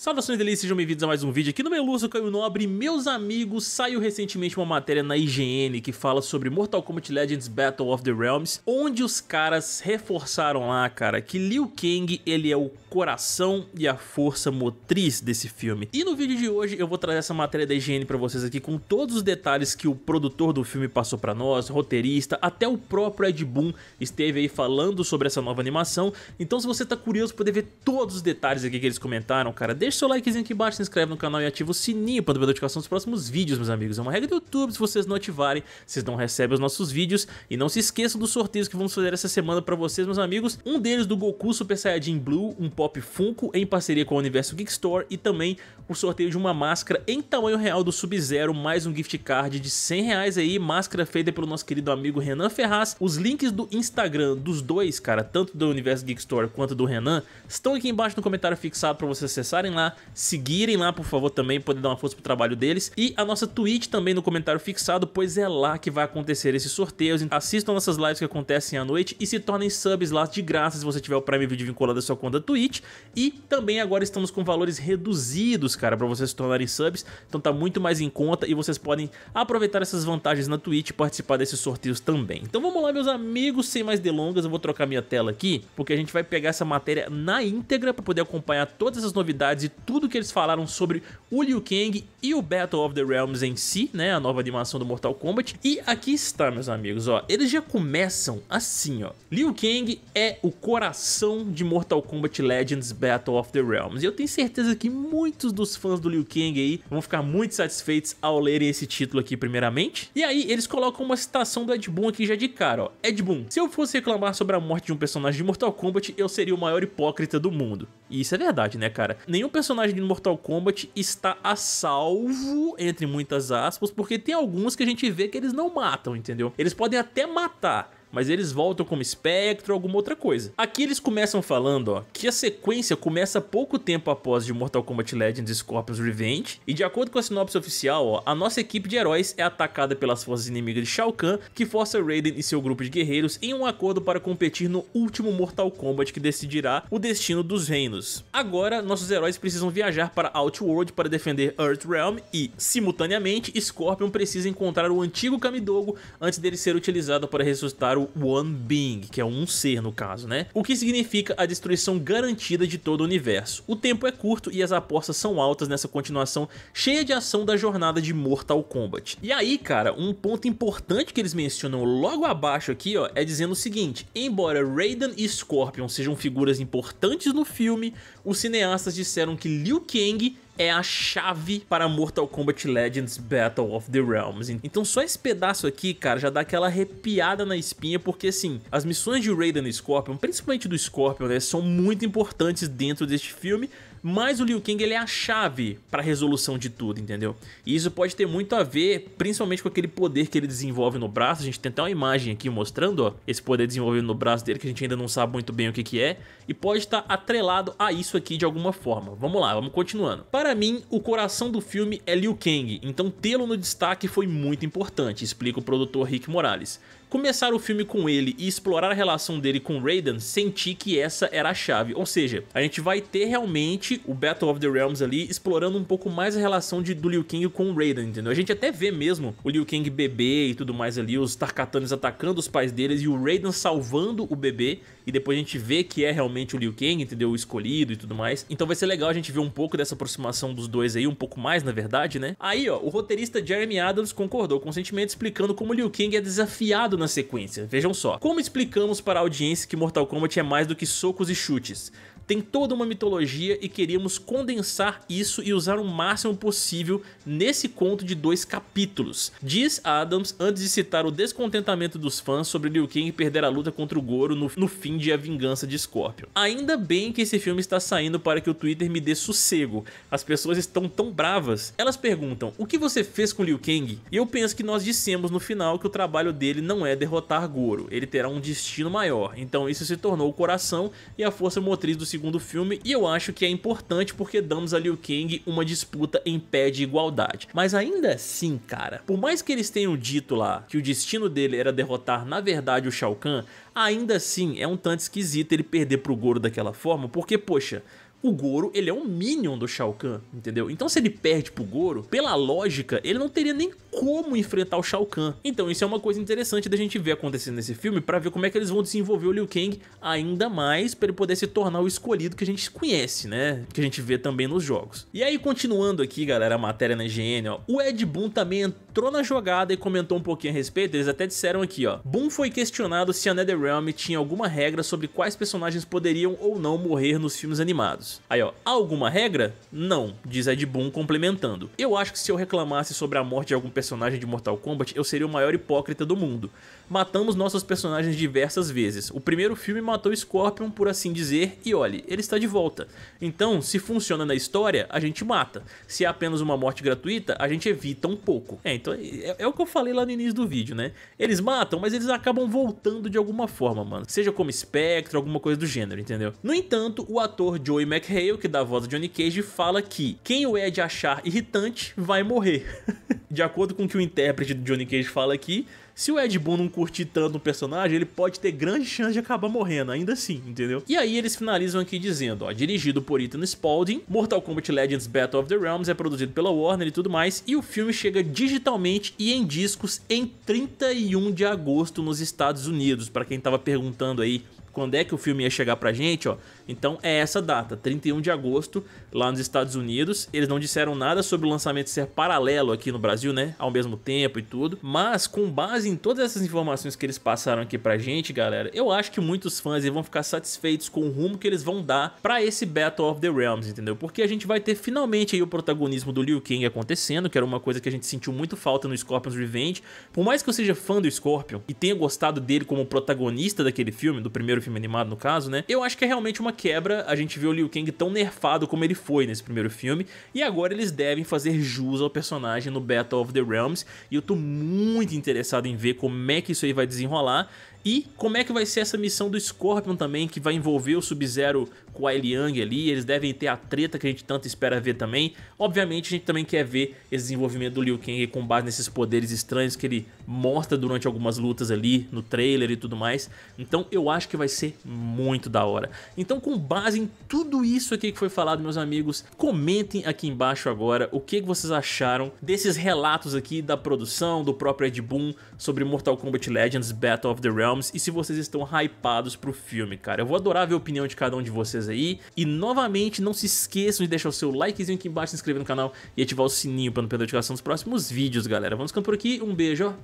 Salvações delícias, sejam bem-vindos a mais um vídeo aqui no meu Caio Nobre. Meus amigos, saiu recentemente uma matéria na IGN que fala sobre Mortal Kombat Legends Battle of the Realms, onde os caras reforçaram lá, cara, que Liu Kang, ele é o coração e a força motriz desse filme. E no vídeo de hoje eu vou trazer essa matéria da IGN pra vocês aqui com todos os detalhes que o produtor do filme passou pra nós, roteirista, até o próprio Ed Boon esteve aí falando sobre essa nova animação. Então se você tá curioso poder ver todos os detalhes aqui que eles comentaram, cara, Deixe seu likezinho aqui embaixo, se inscreve no canal e ativa o sininho para a notificação dos próximos vídeos, meus amigos. É uma regra do YouTube, se vocês não ativarem, vocês não recebem os nossos vídeos. E não se esqueçam dos sorteios que vamos fazer essa semana para vocês, meus amigos. Um deles do Goku Super Saiyajin Blue, um Pop Funko em parceria com o Universo Geek Store e também o sorteio de uma máscara em tamanho real do Sub-Zero, mais um gift card de 100 reais aí, máscara feita pelo nosso querido amigo Renan Ferraz. Os links do Instagram dos dois, cara, tanto do Universo Geek Store quanto do Renan, estão aqui embaixo no comentário fixado para vocês acessarem lá, seguirem lá, por favor, também, poder dar uma força pro trabalho deles. E a nossa Twitch também no comentário fixado, pois é lá que vai acontecer esses sorteios. Então, assistam nossas lives que acontecem à noite e se tornem subs lá de graça se você tiver o Prime Video vinculado à sua conta Twitch. E também agora estamos com valores reduzidos, cara, pra vocês se tornarem subs. Então tá muito mais em conta e vocês podem aproveitar essas vantagens na Twitch e participar desses sorteios também. Então vamos lá, meus amigos, sem mais delongas, eu vou trocar minha tela aqui, porque a gente vai pegar essa matéria na íntegra pra poder acompanhar todas essas novidades de tudo que eles falaram sobre o Liu Kang e o Battle of the Realms em si, né, a nova animação do Mortal Kombat. E aqui está, meus amigos, ó, eles já começam assim, ó. Liu Kang é o coração de Mortal Kombat Legends Battle of the Realms. E eu tenho certeza que muitos dos fãs do Liu Kang aí vão ficar muito satisfeitos ao lerem esse título aqui primeiramente. E aí eles colocam uma citação do Ed Boon aqui já de cara, ó. Ed Boon, se eu fosse reclamar sobre a morte de um personagem de Mortal Kombat, eu seria o maior hipócrita do mundo. E isso é verdade, né, cara? Nenhum personagem de Mortal Kombat está a salvo, entre muitas aspas, porque tem alguns que a gente vê que eles não matam, entendeu? Eles podem até matar, mas eles voltam como espectro ou alguma outra coisa. Aqui eles começam falando, ó, que a sequência começa pouco tempo após de Mortal Kombat Legends Scorpion's Revenge, e de acordo com a sinopse oficial, ó, a nossa equipe de heróis é atacada pelas forças inimigas de Shao Kahn, que força Raiden e seu grupo de guerreiros em um acordo para competir no último Mortal Kombat que decidirá o destino dos reinos. Agora, nossos heróis precisam viajar para Outworld para defender Earthrealm e, simultaneamente, Scorpion precisa encontrar o antigo Kamidogo antes dele ser utilizado para ressuscitar para o One Being, que é um ser no caso, né? O que significa a destruição garantida de todo o universo. O tempo é curto e as apostas são altas nessa continuação cheia de ação da jornada de Mortal Kombat. E aí, cara, um ponto importante que eles mencionam logo abaixo aqui, ó, é dizendo o seguinte: embora Raiden e Scorpion sejam figuras importantes no filme, os cineastas disseram que Liu Kang é a chave para Mortal Kombat Legends Battle of the Realms. Então só esse pedaço aqui, cara, já dá aquela arrepiada na espinha, porque assim, as missões de Raiden e Scorpion, principalmente do Scorpion, né, são muito importantes dentro deste filme, mas o Liu Kang ele é a chave para a resolução de tudo, entendeu? E isso pode ter muito a ver, principalmente com aquele poder que ele desenvolve no braço. A gente tem até uma imagem aqui mostrando, ó, esse poder desenvolvido no braço dele, que a gente ainda não sabe muito bem o que, que é. E pode estar atrelado a isso aqui de alguma forma. Vamos lá, vamos continuando. Para mim, o coração do filme é Liu Kang, então tê-lo no destaque foi muito importante, explica o produtor Rick Morales. Começar o filme com ele e explorar a relação dele com Raiden, senti que essa era a chave. Ou seja, a gente vai ter realmente o Battle of the Realms ali explorando um pouco mais a relação de, do Liu Kang com o Raiden, entendeu? A gente até vê mesmo o Liu Kang bebê e tudo mais ali, os Tarkatanes atacando os pais deles e o Raiden salvando o bebê e depois a gente vê que é realmente o Liu Kang, entendeu? O escolhido e tudo mais. Então vai ser legal a gente ver um pouco dessa aproximação dos dois aí, um pouco mais na verdade, né? Aí, ó, o roteirista Jeremy Adams concordou com o sentimento explicando como Liu Kang é desafiado na sequência. Vejam só. Como explicamos para a audiência que Mortal Kombat é mais do que socos e chutes? Tem toda uma mitologia e queríamos condensar isso e usar o máximo possível nesse conto de dois capítulos. Diz Adams antes de citar o descontentamento dos fãs sobre Liu Kang perder a luta contra o Goro no, no fim de A Vingança de Scorpion. Ainda bem que esse filme está saindo para que o Twitter me dê sossego. As pessoas estão tão bravas. Elas perguntam, o que você fez com Liu Kang? E eu penso que nós dissemos no final que o trabalho dele não é derrotar Goro, ele terá um destino maior. Então isso se tornou o coração e a força motriz do segundo segundo filme, e eu acho que é importante porque damos a Liu Kang uma disputa em pé de igualdade. Mas ainda assim, cara, por mais que eles tenham dito lá que o destino dele era derrotar na verdade o Shao Kahn, ainda assim é um tanto esquisito ele perder pro Goro daquela forma, porque, poxa, o Goro, ele é um minion do Shao Kahn, entendeu? Então se ele perde pro Goro, pela lógica, ele não teria nem como enfrentar o Shao Kahn. Então isso é uma coisa interessante da gente ver acontecendo nesse filme para ver como é que eles vão desenvolver o Liu Kang ainda mais para ele poder se tornar o escolhido que a gente conhece, né? Que a gente vê também nos jogos. E aí continuando aqui, galera, a matéria na IGN, ó, o Ed Boon também entrou na jogada e comentou um pouquinho a respeito, eles até disseram aqui, ó, Boon foi questionado se a NetherRealm tinha alguma regra sobre quais personagens poderiam ou não morrer nos filmes animados. Aí ó, alguma regra? Não, diz Ed Boon complementando. Eu acho que se eu reclamasse sobre a morte de algum personagem de Mortal Kombat, eu seria o maior hipócrita do mundo. Matamos nossos personagens diversas vezes. O primeiro filme matou Scorpion, por assim dizer, e olhe, ele está de volta. Então, se funciona na história, a gente mata. Se é apenas uma morte gratuita, a gente evita um pouco. É, então é, é o que eu falei lá no início do vídeo, né? Eles matam, mas eles acabam voltando de alguma forma, mano. Seja como espectro, alguma coisa do gênero, entendeu? No entanto, o ator Joey McHale, que dá a voz a Johnny Cage, fala que quem o é Ed achar irritante vai morrer. de acordo com o que o intérprete do Johnny Cage fala aqui, se o Ed Boon não curtir tanto o personagem, ele pode ter grande chance de acabar morrendo, ainda assim, entendeu? E aí eles finalizam aqui dizendo, ó, dirigido por Ethan Spaulding, Mortal Kombat Legends Battle of the Realms é produzido pela Warner e tudo mais, e o filme chega digitalmente e em discos em 31 de agosto nos Estados Unidos, para quem tava perguntando aí quando é que o filme ia chegar pra gente, ó. Então é essa data, 31 de agosto, lá nos Estados Unidos. Eles não disseram nada sobre o lançamento ser paralelo aqui no Brasil, né? Ao mesmo tempo e tudo. Mas com base em todas essas informações que eles passaram aqui pra gente, galera, eu acho que muitos fãs vão ficar satisfeitos com o rumo que eles vão dar pra esse Battle of the Realms, entendeu? Porque a gente vai ter finalmente aí o protagonismo do Liu Kang acontecendo, que era uma coisa que a gente sentiu muito falta no Scorpion's Revenge. Por mais que eu seja fã do Scorpion e tenha gostado dele como protagonista daquele filme, do primeiro filme filme animado no caso, né? Eu acho que é realmente uma quebra a gente ver o Liu Kang tão nerfado como ele foi nesse primeiro filme, e agora eles devem fazer jus ao personagem no Battle of the Realms, e eu tô muito interessado em ver como é que isso aí vai desenrolar, e como é que vai ser essa missão do Scorpion também, que vai envolver o Sub-Zero com a Eliang ali, eles devem ter a treta que a gente tanto espera ver também. Obviamente a gente também quer ver esse desenvolvimento do Liu Kang com base nesses poderes estranhos que ele mostra durante algumas lutas ali no trailer e tudo mais. Então eu acho que vai ser muito da hora. Então com base em tudo isso aqui que foi falado, meus amigos, comentem aqui embaixo agora o que vocês acharam desses relatos aqui da produção, do próprio Ed Boon sobre Mortal Kombat Legends Battle of the Realm. Realms e se vocês estão hypados pro filme, cara. Eu vou adorar ver a opinião de cada um de vocês aí. E novamente, não se esqueçam de deixar o seu likezinho aqui embaixo, se inscrever no canal e ativar o sininho para não perder a notificação dos próximos vídeos, galera. Vamos ficando por aqui, um beijo,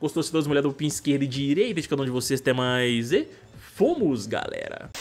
Gostou, se dá uma olhada no pin esquerdo e direita de cada um de vocês, até mais e fomos, galera!